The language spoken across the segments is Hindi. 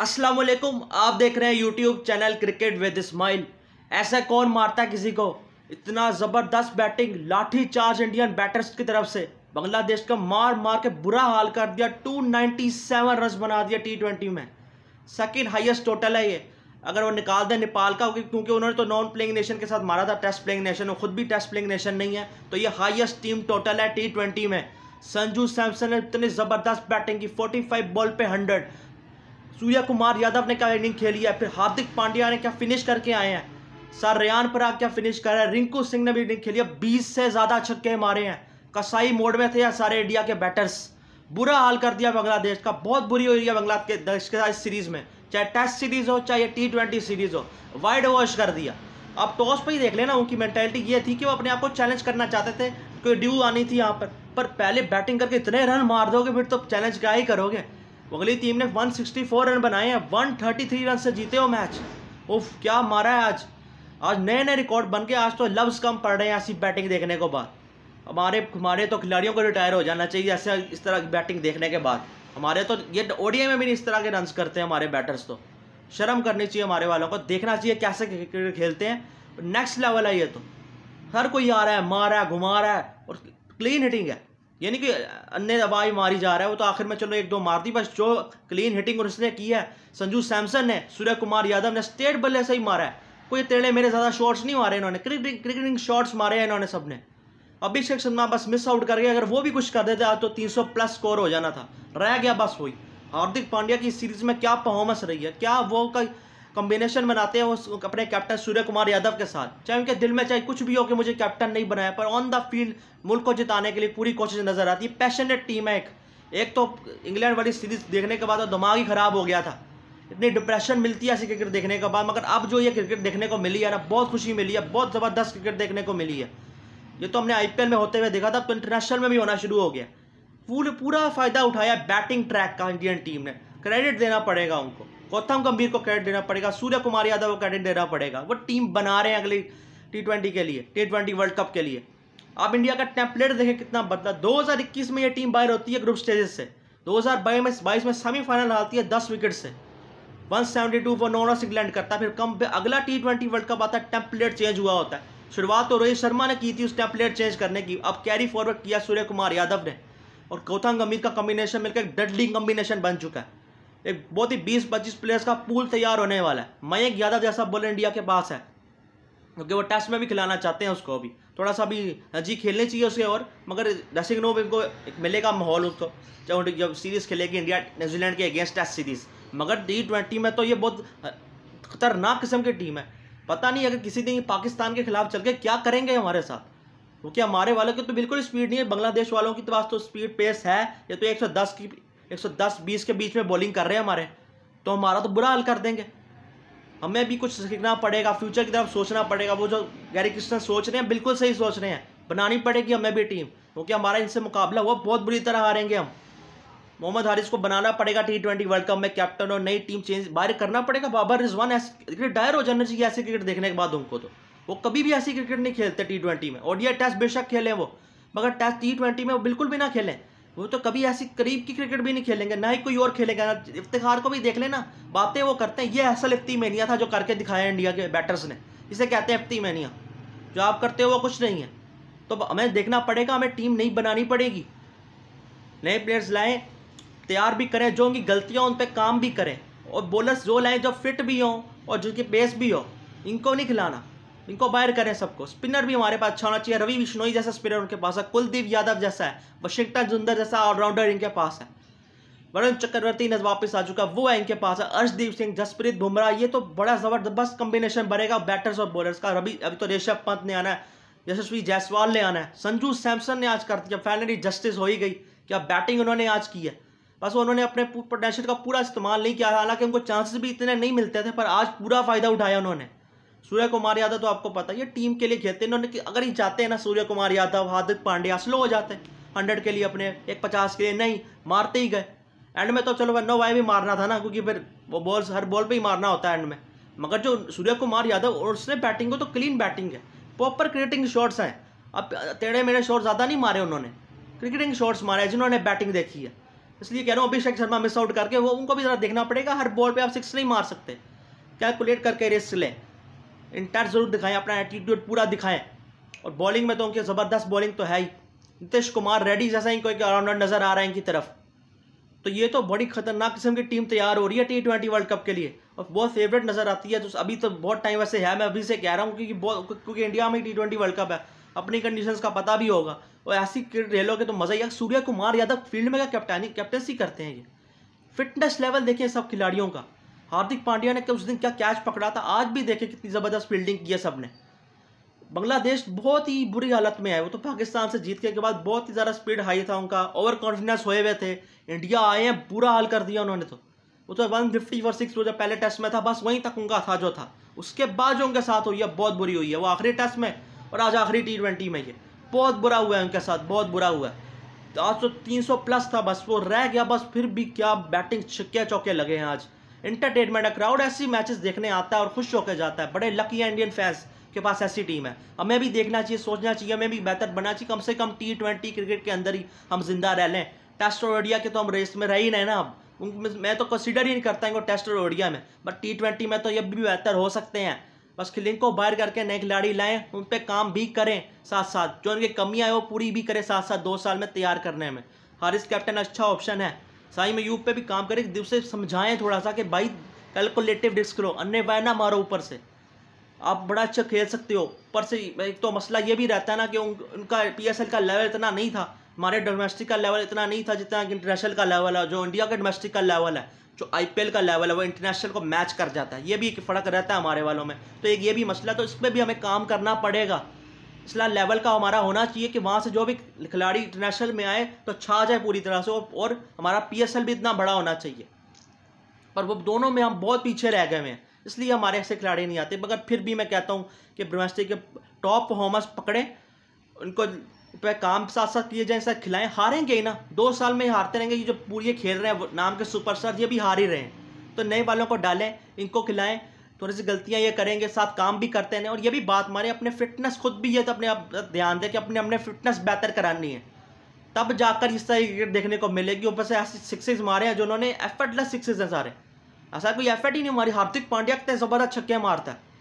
अस्सलाम वालेकुम आप देख रहे हैं YouTube channel cricket with smile ऐसा कौन मारता है किसी को इतना ज़बरदस्त बैटिंग लाठी चार्ज इंडियन बैटर्स की तरफ से बांग्लादेश का मार मार के बुरा हाल कर दिया 297 रन बना दिया टी ट्वेंटी में सेकेंड हाइस्ट टोटल है ये अगर वो निकाल दें नेपाल का क्योंकि उन्होंने तो नॉन प्लेइंग नेशन के साथ मारा था टेस्ट प्लेइंग नेशन वो खुद भी टेस्ट प्लेइंग नेशन नहीं है तो ये हाइएस्ट टीम टोटल है टी ट्वेंटी में संजू सैमसन ने इतनी ज़बरदस्त बैटिंग की 45 बॉल पे सूर्या कुमार यादव ने क्या इनिंग खेली है फिर हार्दिक पांड्या ने क्या फिनिश करके आए हैं सर रेयान पराग क्या फिनिश कर रहे हैं रिंकू सिंह ने भी इनिंग खेली है बीस से ज़्यादा छक्के मारे हैं कसाई मोड में थे या सारे इंडिया के बैटर्स बुरा हाल कर दिया बांग्लादेश का बहुत बुरी हो रही है बांग्लादेश के साथ सीरीज में चाहे टेस्ट सीरीज हो चाहे टी ट्वेंटी सीरीज हो वाइड वॉश कर दिया अब टॉस पर ही देख लेना उनकी मैंटेलिटी ये थी कि वो अपने आप को चैलेंज करना चाहते थे कोई ड्यू आनी थी यहाँ पर पर पहले बैटिंग करके इतने रन मार दोगे फिर तो चैलेंज क्या ही करोगे अगली टीम ने 164 रन बनाए हैं 133 रन से जीते हो मैच उफ क्या मारा है आज आज नए नए रिकॉर्ड बन के आज तो लफ्ज़ कम पड़ रहे हैं ऐसी बैटिंग देखने को बाद हमारे हमारे तो खिलाड़ियों को रिटायर हो जाना चाहिए ऐसे इस तरह की बैटिंग देखने के बाद हमारे तो ये ओडिया में भी इस तरह के रन करते हैं हमारे बैटर्स तो शर्म करनी चाहिए हमारे वालों को देखना चाहिए कैसे क्रिकेट खेलते हैं नेक्स्ट लेवल है ये तो हर कोई आ रहा है मार रहा है घुमा रहा है और क्लीन हिटिंग है यानी कि अन्य दवाई मारी जा रहा है वो तो आखिर में चलो एक दो मार दी बस जो क्लीन हिटिंग उसने की है संजू सैमसन ने सूर्य कुमार यादव ने स्टेट बल्ले से ही मारा है कोई तेड़े मेरे ज़्यादा शॉट्स नहीं मारे इन्होंने क्रिकेटिंग क्रिकेटिंग शॉट्स मारे हैं इन्होंने सब ने अभिषेक शर्मा बस मिस आउट कर गया अगर वो भी कुछ कर देते आज तो तीन प्लस स्कोर हो जाना था रह गया बस वही हार्दिक पांड्या की सीरीज में क्या परफॉर्मेंस रही है क्या वो का कॉम्बिनेशन बनाते हैं उस अपने कैप्टन सूर्य कुमार यादव के साथ चाहे उनके दिल में चाहे कुछ भी हो कि मुझे कैप्टन नहीं बनाया पर ऑन द फील्ड मुल्क को जिताने के लिए पूरी कोशिश नजर आती है पैशनेट टीम है एक एक तो इंग्लैंड वाली सीरीज देखने के बाद तो दिमाग ही खराब हो गया था इतनी डिप्रेशन मिलती है ऐसी क्रिकेट देखने के बाद मगर अब जो ये क्रिकेट देखने को मिली है ना बहुत खुशी मिली है बहुत ज़बरदस्त क्रिकेट देखने को मिली है ये तो हमने आईपीएल में होते हुए देखा था तो इंटरनेशनल में भी होना शुरू हो गया पूरे पूरा फ़ायदा उठाया बैटिंग ट्रैक का इंडियन टीम ने क्रेडिट देना पड़ेगा उनको गौतम गंभीर को क्रेडिट देना पड़ेगा सूर्य कुमार यादव को क्रेडिट देना पड़ेगा वो टीम बना रहे हैं अगली टी ट्वेंटी के लिए टी ट्वेंटी वर्ल्ड कप के लिए आप इंडिया का टेम्पलेट देखें कितना बदला 2021 में ये टीम बाहर होती है ग्रुप स्टेजेस से 2022 में बाईस में सेमीफाइनल हारती है दस विकेट से वन सेवेंटी टू वो नॉन इंग्लैंड करता है फिर कम अगला टी ट्वेंटी वर्ल्ड कप आता है टेम्पलेट चेंज हुआ होता है शुरुआत तो रोहित शर्मा ने की थी उस टेम्पलेट चेंज करने की अब कैरी फॉरवर्ड किया सूर्य कुमार यादव ने और गौतम गंभीर का कॉम्बिनेशन मिलकर एक डेडली कॉम्बिनेशन बन चुका है एक बहुत ही बीस पच्चीस प्लेयर्स का पूल तैयार होने वाला है मयंक यादव जैसा बॉलर इंडिया के पास है क्योंकि वो टेस्ट में भी खिलाना चाहते हैं उसको अभी थोड़ा सा अभी जी खेलनी चाहिए उसके और मगर ड्रेसिंग नो इनको एक मिलेगा माहौल उसको तो, जब जब सीरीज़ खेलेगी इंडिया न्यूजीलैंड के अगेंस्ट टेस्ट सीरीज़ मगर टी ट्वेंटी में तो ये बहुत खतरनाक किस्म की टीम है पता नहीं अगर किसी दिन पाकिस्तान के खिलाफ चल के क्या करेंगे हमारे साथ क्योंकि हमारे वालों की तो बिल्कुल स्पीड नहीं है बांग्लादेश वालों की तो पास तो स्पीड पेस है ये तो एक की एक सौ दस बीस के बीच में बॉलिंग कर रहे हैं हमारे तो हमारा तो बुरा हाल कर देंगे हमें भी कुछ सीखना पड़ेगा फ्यूचर की तरफ सोचना पड़ेगा वो जो गैरी कृष्णन सोच रहे हैं बिल्कुल सही सोच रहे हैं बनानी पड़ेगी हमें भी टीम क्योंकि हमारा इनसे मुकाबला हुआ बहुत बुरी तरह हारेंगे हम मोहम्मद हारिस को बनाना पड़ेगा टी ट्वेंटी वर्ल्ड कप में कैप्टन और नई टीम चेंज बाहर करना पड़ेगा बाबर रिजवान ऐसे क्रिकेट डायर हो जाना चाहिए ऐसी क्रिकेट देखने के बाद उनको तो वो कभी भी ऐसी क्रिकेट नहीं खेलते टी ट्वेंटी में ओडिया टेस्ट बेशक खेलें वो मगर टेस्ट टी ट्वेंटी में वो बिल्कुल भी ना खेलें वो तो कभी ऐसी करीब की क्रिकेट भी नहीं खेलेंगे ना ही कोई और खेलेगा इफ्तार को भी देख लेना बातें वो करते हैं ये असल इफ्ती मैनिया था जो करके दिखाया इंडिया के बैटर्स ने इसे कहते हैं इफ्ती मैनिया जो आप करते हो वो कुछ नहीं है तो हमें देखना पड़ेगा हमें टीम नहीं बनानी पड़ेगी नए प्लेयर्स लाएँ तैयार भी करें जो उनकी गलतियाँ उन पर काम भी करें और बॉलर्स जो लाएँ जो फिट भी हों और जिनकी पेस भी हो इनको नहीं खिलाना इनको बायर करें सबको स्पिनर भी हमारे पास अच्छा होना चाहिए रवि बिश्नोई जैसा स्पिनर उनके पास है कुलदीप यादव जैसा है वशिंगटन जुंदर जैसा ऑलराउंडर इनके पास है वरुण चक्रवर्ती नज वापस आ चुका वो है इनके पास है अर्शदीप सिंह जसप्रीत बुमराह ये तो बड़ा जबरदस्त कॉम्बिनेशन बनेगा बैटर्स और बॉलर्स का रवि अभी तो ऋषभ पंत ने आना है यशस्वी जायसवाल ने आना है संजू सैमसन ने आज कर दिया फाइनली जस्टिस हो ही गई क्या बैटिंग उन्होंने आज की है बस उन्होंने अपने पोटेंशियल का पूरा इस्तेमाल नहीं किया हालांकि उनको चांसेस भी इतने नहीं मिलते थे पर आज पूरा फायदा उठाया उन्होंने सूर्य कुमार यादव तो आपको पता है ये टीम के लिए खेलते हैं इन्होंने अगर ये जाते हैं ना सूर्य कुमार यादव हार्दिक पांड्या स्लो हो जाते हैं हंड्रेड के लिए अपने एक पचास के लिए नहीं मारते ही गए एंड में तो चलो नो वाई भी मारना था ना क्योंकि फिर वो बॉल हर बॉल पर ही मारना होता है एंड में मगर जो सूर्य कुमार यादव और उसने बैटिंग को तो क्लीन बैटिंग है प्रॉपर क्रिकेटिंग शॉट्स हैं अब टेढ़े मेढ़े शॉट ज़्यादा नहीं मारे उन्होंने क्रिकेटिंग शॉट्स मारे हैं जिन्होंने बैटिंग देखी है इसलिए कह रहा हूँ अभिषेक शर्मा मिस आउट करके वो उनको भी ज़रा देखना पड़ेगा हर बॉल पे आप सिक्स नहीं मार सकते कैलकुलेट करके रिस्क लें इंटायर जरूर दिखाएं अपना एटीट्यूड पूरा दिखाएं और बॉलिंग में तो उनकी ज़बरदस्त बॉलिंग तो है ही नीतीश कुमार रेडी जैसा इनको एक ऑलराउंडर नज़र आ रहा है इनकी तरफ तो ये तो बड़ी खतरनाक किस्म की टीम तैयार हो रही है टी ट्वेंटी वर्ल्ड कप के लिए और बहुत फेवरेट नज़र आती है तो अभी तो बहुत टाइम वैसे है मैं अभी से कह रहा हूँ क्योंकि क्योंकि इंडिया में टी ट्वेंटी वर्ल्ड कप है अपनी कंडीशंस का पता भी होगा और ऐसी खेलों के तो मज़ा ही सूर्य कुमार यादव फील्ड में क्या कैप्टनी कैप्टनसी करते हैं ये फिटनेस लेवल देखिए सब खिलाड़ियों का हार्दिक पांड्या ने उस दिन क्या कैच पकड़ा था आज भी देखे कितनी ज़बरदस्त फील्डिंग की है सब ने बांग्लादेश बहुत ही बुरी हालत में है वो तो पाकिस्तान से जीत के, के बाद बहुत ही ज़्यादा स्पीड हाई था उनका ओवर कॉन्फिडेंस हुए हुए थे इंडिया आए हैं बुरा हाल कर दिया उन्होंने तो वो तो वन फिफ्टी फोर सिक्स वो जो पहले टेस्ट में था बस वहीं तक उनका था जो था उसके बाद जो उनके साथ हुई है बहुत बुरी हुई है वो आखिरी टेस्ट में और आज आखिरी टी ट्वेंटी में ये बहुत बुरा हुआ है उनके साथ बहुत बुरा हुआ है तो आज तो तीन सौ प्लस था बस वो रह गया बस फिर भी क्या बैटिंग छिक्के चौके लगे हैं आज इंटरटेनमेंट है क्राउड ऐसी मैचेस देखने आता है और खुश होकर जाता है बड़े लकी है इंडियन फैंस के पास ऐसी टीम है हमें भी देखना चाहिए सोचना चाहिए हमें भी बेहतर बनना चाहिए कम से कम टी ट्वेंटी क्रिकेट के अंदर ही हम जिंदा रह लें टेस्ट और ओडिया के तो हम रेस में रह ही नहीं ना अब मैं तो कंसिडर ही नहीं करता इनको टेस्ट और ओडिया में बट टी ट्वेंटी में तो ये भी बेहतर हो सकते हैं बस खिलिंग को बाहर करके नए खिलाड़ी लाएं उन पर काम भी करें साथ साथ जो उनकी कमियाँ है वो पूरी भी करें साथ साथ दो साल में तैयार करने में हारिस कैप्टन अच्छा ऑप्शन है साई मयूब पे भी काम करें दिल से समझाएं थोड़ा सा कि भाई कैलकुलेटिव डिस्क करो अन्य वाय ना मारो ऊपर से आप बड़ा अच्छा खेल सकते हो पर से एक तो मसला ये भी रहता है ना कि उन, उनका पी का लेवल इतना नहीं था हमारे डोमेस्टिक का लेवल इतना नहीं था जितना इंटरनेशनल का लेवल है जो इंडिया का डोमेस्टिक का लेवल है जो आई का लेवल है वो इंटरनेशनल को मैच कर जाता है ये भी एक फ़र्क रहता है हमारे वालों में तो एक ये भी मसला तो इस पर भी हमें काम करना पड़ेगा इसलिए लेवल का हमारा होना चाहिए कि वहाँ से जो भी खिलाड़ी इंटरनेशनल में आए तो छा जाए पूरी तरह से और हमारा पी भी इतना बड़ा होना चाहिए पर वो दोनों में हम बहुत पीछे रह गए हैं इसलिए हमारे ऐसे खिलाड़ी नहीं आते मगर फिर भी मैं कहता हूँ कि डोमेस्टिक के टॉप परफॉर्मर्स पकड़ें उनको पे काम साथ साथ किए जाए साथ खिलाएं हारेंगे ही ना दो साल में हारते रहेंगे ये जो पूरी खेल रहे हैं नाम के सुपरस्टार ये भी हार ही रहे हैं तो नए वालों को डालें इनको खिलाएं थोड़ी सी गलतियाँ ये करेंगे साथ काम भी करते हैं और ये भी बात मारे अपने फिटनेस खुद भी ये तो अपने आप ध्यान दें कि अपने अपने फिटनेस बेहतर करानी है तब जाकर इस तरह क्रिकेट देखने को मिलेगी ऊपर से ऐसे सिक्सेज मारे हैं जिन्होंने एफर्टलेस सिक्सेज हैं सारे ऐसा कोई एफर्ट ही नहीं मारी हार्दिक पांड्या कितने ज़बरदस्त छक्के मारता है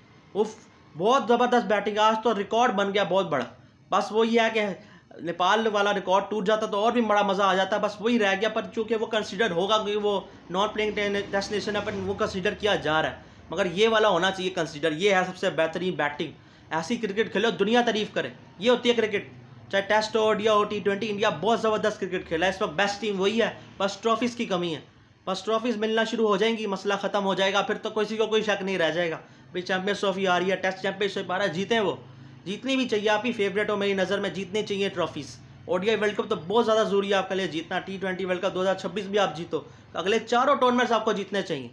उफ बहुत ज़बरदस्त बैटिंग आज तो रिकॉर्ड बन गया बहुत बड़ा बस वो ये है कि नेपाल वाला रिकॉर्ड टूट जाता तो और भी बड़ा मज़ा आ जाता बस वही रह गया पर चूँकि वो कंसिडर होगा क्योंकि वो नॉन प्लेइंग डेस्टिनेशन है पर वो कंसिडर किया जा रहा है मगर ये वाला होना चाहिए कंसिडर ये है सबसे बेहतरीन बैटिंग ऐसी क्रिकेट खेलो दुनिया तारीफ करे ये होती है क्रिकेट चाहे टेस्ट हो ओडिया हो टी ट्वेंटी इंडिया बहुत ज़बरदस्त क्रिकेट खेला है इस वक्त बेस्ट टीम वही है बस ट्रॉफीज़ की कमी है बस ट्रॉफीज़ मिलना शुरू हो जाएंगी मसला ख़त्म हो जाएगा फिर तो किसी को कोई शक नहीं रह जाएगा भाई चैंपियंस ट्रॉफी आ रही है टेस्ट चैंपियनशिप आ रहा है जीतें वो जीतनी भी चाहिए आप ही फेवरेट हो मेरी नज़र में जीतनी चाहिए ट्रॉफीज़ ओडीआई वर्ल्ड कप तो बहुत ज़्यादा जरूरी है आपके लिए जीतना टी ट्वेंटी वर्ल्ड कप छब्बीस भी आप जीतो तो अगले चारों टूर्नामेंट्स आपको जीतने चाहिए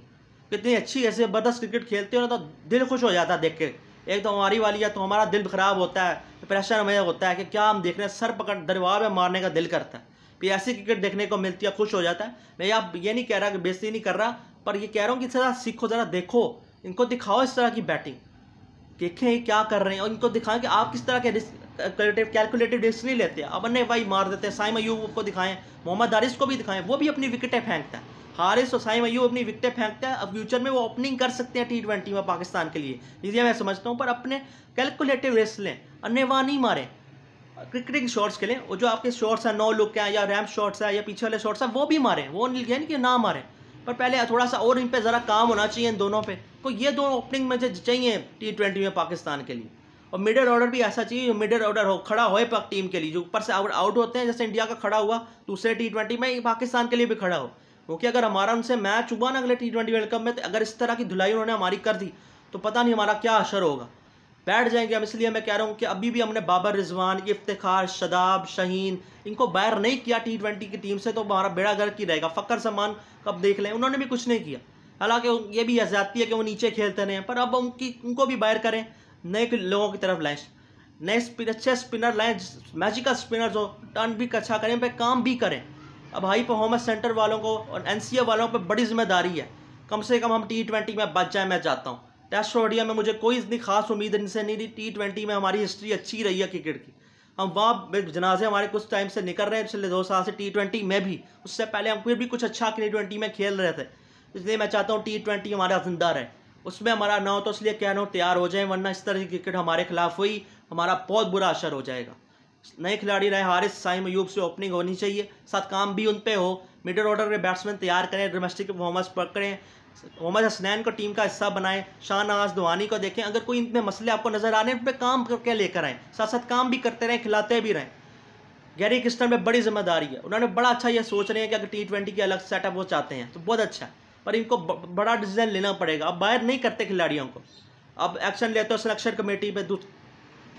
कितनी अच्छी ऐसे ज़बरदस्त क्रिकेट खेलते हो ना तो दिल खुश हो जाता है देख के एक तो हमारी वाली है तो हमारा दिल खराब होता है प्रेशर तो हमें होता है कि क्या हम देख रहे हैं सर पकड़ दरबार में मारने का दिल करता है फिर ऐसी क्रिकेट देखने को मिलती है खुश हो जाता है मैं आप ये नहीं कह रहा कि बेजती नहीं कर रहा पर ये कह रहा हूँ कि ज़रा सीखो ज़रा देखो इनको दिखाओ इस तरह की बैटिंग देखें क्या कर रहे हैं और इनको दिखाएं कि आप किस तरह के कैलकुलेटिव रिस्क नहीं लेते अन्य भाई मार देते हैं साइम अयूब को दिखाएं मोहम्मद दारिस को भी दिखाएं वो भी अपनी विकेटें फेंकता है हारिस और साइम अयूब अपनी विकटें फेंकते हैं अब फ्यूचर में वो ओपनिंग कर सकते हैं टी ट्वेंटी में पाकिस्तान के लिए इसलिए मैं समझता हूँ पर अपने कैलकुलेटिव रेस लें अन्यवा नहीं मारें क्रिकेटिंग शॉट्स के लिए वो जो आपके शॉट्स हैं नौ लुक हैं या रैम्प शॉट्स हैं या पीछे वाले शॉट्स हैं वो भी मारें वो नहीं कि ना मारें पर पहले थोड़ा सा और इन पर ज़रा काम होना चाहिए इन दोनों पे तो ये दोनों ओपनिंग में चाहिए टी ट्वेंटी में पाकिस्तान के लिए और मिडल ऑर्डर भी ऐसा चाहिए जो मिडल ऑर्डर हो खड़ा होए पाक टीम के लिए जो ऊपर से आउट आउट होते हैं जैसे इंडिया का खड़ा हुआ दूसरे टी ट्वेंटी में पाकिस्तान के लिए भी खड़ा हो क्योंकि अगर हमारा उनसे मैच हुआ ना अगले टी ट्वेंटी वर्ल्ड कप में तो अगर इस तरह की धुलाई उन्होंने हमारी कर दी तो पता नहीं हमारा क्या असर होगा बैठ जाएंगे हम इसलिए मैं कह रहा हूँ कि अभी भी हमने बाबर रिजवान इफ्तार शदाब शहीन इनको बाहर नहीं किया टी ट्वेंटी की टीम से तो हमारा बेड़ा गर्क ही रहेगा फ़कर समान कब देख लें उन्होंने भी कुछ नहीं किया हालांकि ये भी आज़ादी है कि वो नीचे खेलते रहे पर अब उनकी उनको भी बाहर करें नए लोगों की तरफ लाएँ नए स्पिन अच्छे स्पिनर लाएँ मैजिकल स्पिनर्स हो टर्न भी अच्छा करें पर काम भी करें अब हाई परफॉर्मेंस सेंटर वालों को और एन वालों पर बड़ी जिम्मेदारी है कम से कम हम टी ट्वेंटी में बच जाए मैं चाहता हूँ टेस्ट ओडिया में मुझे कोई इतनी खास उम्मीद इनसे नहीं थी टी ट्वेंटी में हमारी हिस्ट्री अच्छी रही है क्रिकेट की हम वहाँ जनाजे हमारे कुछ टाइम से निकल रहे हैं पिछले दो साल से टी ट्वेंटी में भी उससे पहले हम फिर भी कुछ अच्छा टी ट्वेंटी में खेल रहे थे इसलिए मैं चाहता हूँ टी ट्वेंटी हमारा जिंदा रहे उसमें हमारा ना हो तो इसलिए कह रहा हूँ तैयार हो जाए वरना इस तरह की क्रिकेट हमारे खिलाफ हुई हमारा बहुत बुरा असर हो जाएगा नए खिलाड़ी रहे हारिस साइम यूब से ओपनिंग होनी चाहिए साथ काम भी उन पर हो मिडिल ऑर्डर में बैट्समैन तैयार करें डोमेस्टिक परफॉर्मेंस पकड़ें मोहम्मद हसनैन को टीम का हिस्सा बनाएं शाह नवाज को देखें अगर कोई इनमें मसले आपको नजर आ रहे हैं उन पर काम करके लेकर आएँ साथ साथ काम भी करते रहें खिलाते भी रहें गैरी क्रिस्टन में बड़ी जिम्मेदारी है उन्होंने बड़ा अच्छा ये सोच रहे हैं कि अगर टी ट्वेंटी के अलग सेटअप वो चाहते हैं तो बहुत अच्छा है पर इनको बड़ा डिसीजन लेना पड़ेगा अब बाहर नहीं करते खिलाड़ियों को अब एक्शन लेते हो सिलेक्शन कमेटी पर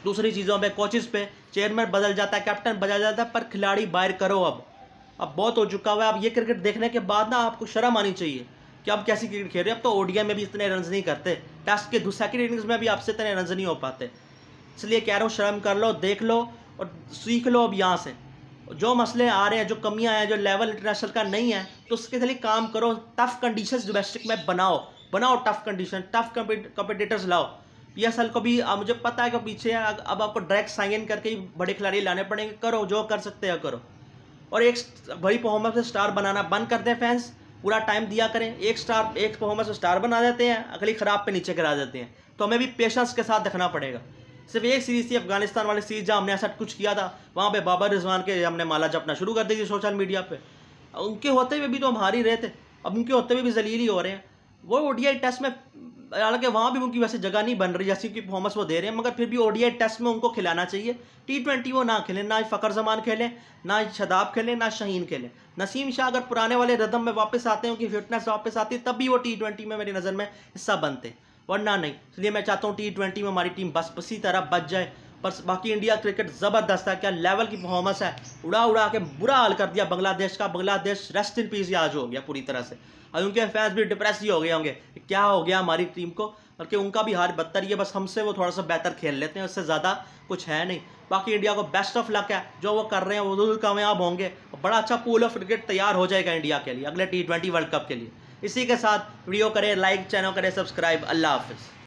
दूसरी चीज़ों पे कोचिज पे चेयरमैन बदल जाता है कैप्टन बदल जाता है पर खिलाड़ी बाहर करो अब अब बहुत हो चुका हुआ है अब ये क्रिकेट देखने के बाद ना आपको शर्म आनी चाहिए कि आप कैसी क्रिकेट खेल रहे हो अब तो ओडिया में भी इतने रन नहीं करते टेस्ट के सेकेंड इनिंग्स में भी आपसे इतने रन नहीं हो पाते इसलिए कह रहा हूँ शर्म कर लो देख लो और सीख लो अब यहाँ से जो मसले आ रहे हैं जो कमियाँ हैं जो लेवल इंटरनेशनल का नहीं है तो उसके लिए काम करो टफ कंडीशंस डोमेस्टिक में बनाओ बनाओ टफ कंडीशन टफ कंपिटेटर्स लाओ पीएसएल को भी आ, मुझे पता है कि पीछे अब आपको डायरेक्ट साइन इन करके ही बड़े खिलाड़ी लाने पड़ेंगे करो जो कर सकते हो करो और एक बड़ी परफॉर्मेंस स्टार बनाना बंद कर दें फैंस पूरा टाइम दिया करें एक स्टार एक परफॉर्मेंस स्टार बना देते हैं अगली ख़राब पे नीचे करा देते हैं तो हमें भी पेशेंस के साथ देखना पड़ेगा सिर्फ एक सीरीज थी अफगानिस्तान वाली सीरीज जहाँ हमने ऐसा कुछ किया था वहाँ पर बाबा रिजवान के हमने माला जपना शुरू कर दी थी सोशल मीडिया पर उनके होते हुए भी तो हम हार ही रहे थे अब उनके होते हुए भी जलील ही हो रहे हैं वो ओ टेस्ट में हालांकि वहाँ भी उनकी वैसे जगह नहीं बन रही जैसी कि परफॉर्मेंस वो दे रहे हैं मगर फिर भी ओडीआई टेस्ट में उनको खिलाना चाहिए टी ट्वेंटी वो ना खेलें ना फ़कर जमान खेलें ना शदाब खेलें ना शहीन खेलें नसीम शाह अगर पुराने वाले रदम में वापस आते हैं उनकी फिटनेस वापस आती है तब भी वो टी ट्वेंटी में मेरी नज़र में हिस्सा बनते वरना नहीं इसलिए मैं चाहता हूँ टी ट्वेंटी में हमारी टीम बस उसी तरह बच जाए पर बाकी इंडिया क्रिकेट ज़बरदस्त है क्या लेवल की परफॉर्मेंस है उड़ा उड़ा के बुरा हाल कर दिया बांग्लादेश का बांग्लादेश रेस्ट इन पीस आज हो गया पूरी तरह से और उनके फैंस भी डिप्रेस ही हो गए होंगे क्या हो गया हमारी टीम को बल्कि उनका भी हार बदतर ही है बस हमसे वो थोड़ा सा बेहतर खेल लेते हैं उससे ज़्यादा कुछ है नहीं बाकी इंडिया को बेस्ट ऑफ लक है जो वो कर रहे हैं वो जरूर कामयाब होंगे और बड़ा अच्छा पूल ऑफ क्रिकेट तैयार हो जाएगा इंडिया के लिए अगले टी वर्ल्ड कप के लिए इसी के साथ वीडियो करें लाइक चैनल करें सब्सक्राइब अल्लाह हाफिज़